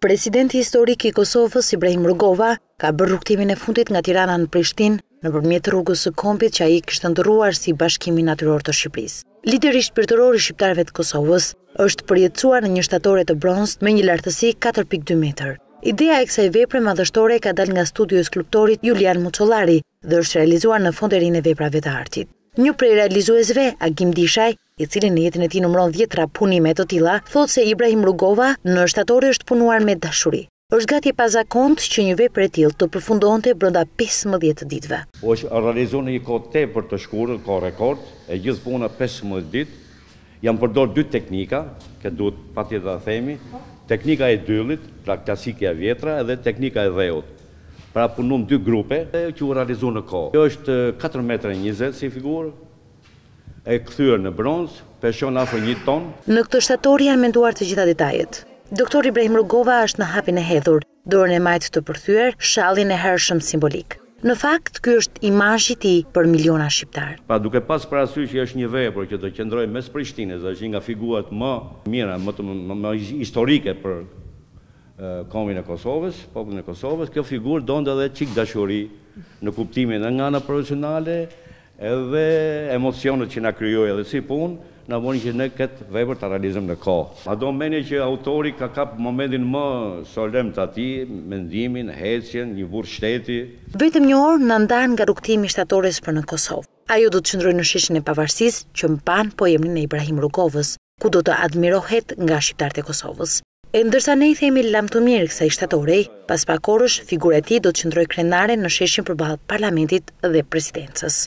Presidenti historik i Kosovës, Ibrahim Rugova, ka bërë rukëtimin e fundit nga tirana në Prishtin në përmjetë rrugës së kompit që a i kështë ndëruar si bashkimi naturor të Shqipëris. Lideri shpirtëror i Shqiptarve të Kosovës është përjetësuar në një shtatore të bronz me një lartësi 4.2 meter. Idea e kësa e vepre madhështore ka dal nga studio e skluptorit Julian Mucolari dhe është realizuar në fonderin e veprave të artit. Një prej realizuesve, Agim Dishaj, i cilin në jetën e tij numëron 10 tra të tilla, thotë se Ibrahim Rugova në shtator është punuar me dashuri. Është gati pa që një vepër e tillë të përfundonte brenda 15 ditëve. U po realizon në një kohë të tepër të shkurtër, ka rekord e gjithë puna 15 ditë. Jam përdor dy teknika, që duhet patjetër ta themi, teknika e dyllit, pra klasikja e vjetra edhe teknika e dheut. Pra punum dy grupe që u realizon në kohë. Kjo është 4 20 si figurë, e këthyrë në bronzë, peshon afër një tonë. Në këtë shtator janë menduar të gjitha detajet. Doktor Ibrahim Rugova është në hapin e hedhur, dorën e majtë të përthyër, shalin e hershëm simbolik. Në fakt, ky është imazhi i tij për miliona shqiptar. Pa duke pas parasysh që është një vepër që do qëndrojë mes Prishtinës, do të nga figurat më mira, më të më, historike për komin e Kosovës, popullin e Kosovës, kjo figurë donte edhe çik dashuri në kuptimin e nga ana profesionale, edhe emocionet që na krijoi edhe si pun, na vonë që ne këtë vepër ta realizojmë në kohë. Ma do meni që autori ka kap momentin më solemn të ati, mendimin, hecjen, një vur shteti. Vetëm një orë në ndanë nga rukëtimi shtatores për në Kosovë. Ajo do të qëndroj në shishën e pavarsis që më panë po jemë në Ibrahim Rukovës, ku do të admirohet nga shqiptarët e Kosovës. E ndërsa ne i themi lamë të mirë kësa i shtatorej, pas pakorësh e ti do të qëndroj krenare në sheshin për balë parlamentit dhe presidencës.